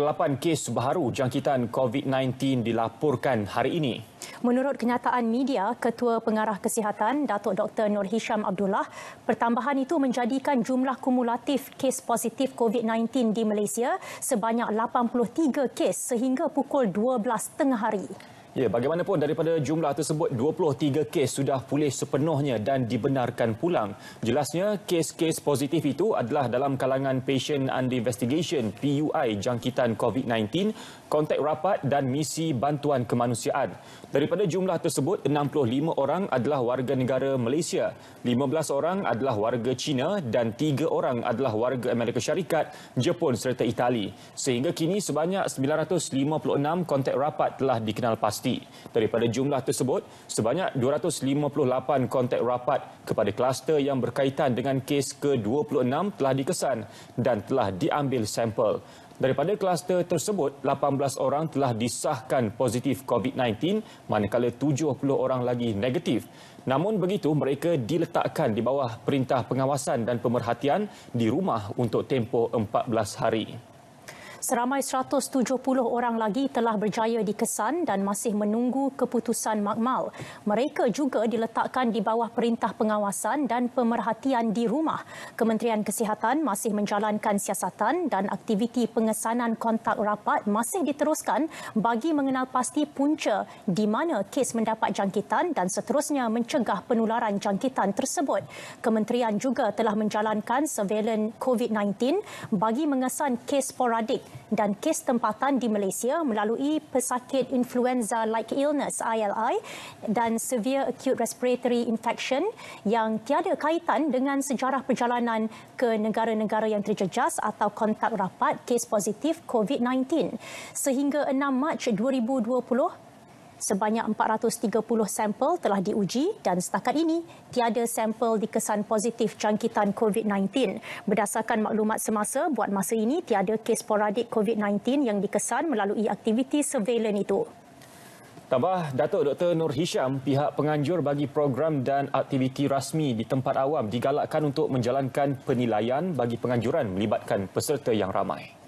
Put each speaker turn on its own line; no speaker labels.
8 kes baru jangkitan COVID-19 dilaporkan hari ini.
Menurut kenyataan media, Ketua Pengarah Kesihatan Datuk Dr. Nur Hisham Abdullah, pertambahan itu menjadikan jumlah kumulatif kes positif COVID-19 di Malaysia sebanyak 83 kes sehingga pukul 12 tengah hari.
Ya, bagaimanapun daripada jumlah tersebut 23 kes sudah pulih sepenuhnya dan dibenarkan pulang. Jelasnya kes-kes positif itu adalah dalam kalangan patient under investigation PUI jangkitan COVID-19, kontak rapat dan misi bantuan kemanusiaan. Daripada jumlah tersebut 65 orang adalah warga negara Malaysia, 15 orang adalah warga China dan 3 orang adalah warga Amerika Syarikat, Jepun serta Itali. Sehingga kini sebanyak 956 kontak rapat telah dikenal pasti pasti. Daripada jumlah tersebut, sebanyak 258 kontak rapat kepada kluster yang berkaitan dengan kes ke-26 telah dikesan dan telah diambil sampel. Daripada kluster tersebut, 18 orang telah disahkan positif COVID-19 manakala 70 orang lagi negatif. Namun begitu, mereka diletakkan di bawah perintah pengawasan dan pemerhatian di rumah untuk tempoh 14 hari.
Seramai 170 orang lagi telah berjaya dikesan dan masih menunggu keputusan makmal. Mereka juga diletakkan di bawah perintah pengawasan dan pemerhatian di rumah. Kementerian Kesihatan masih menjalankan siasatan dan aktiviti pengesanan kontak rapat masih diteruskan bagi mengenal pasti punca di mana kes mendapat jangkitan dan seterusnya mencegah penularan jangkitan tersebut. Kementerian juga telah menjalankan surveillance COVID-19 bagi mengesan kes sporadik dan kes tempatan di Malaysia melalui pesakit influenza-like illness ILI dan severe acute respiratory infection yang tiada kaitan dengan sejarah perjalanan ke negara-negara yang terjejas atau kontak rapat kes positif COVID-19. Sehingga 6 Mac 2020, sebanyak 430 sampel telah diuji dan setakat ini tiada sampel dikesan positif jangkitan COVID-19. Berdasarkan maklumat semasa, buat masa ini tiada kes sporadik COVID-19 yang dikesan melalui aktiviti surveillance itu.
Tambah Datuk Dr. Nur Hisham, pihak penganjur bagi program dan aktiviti rasmi di tempat awam digalakkan untuk menjalankan penilaian bagi penganjuran melibatkan peserta yang ramai.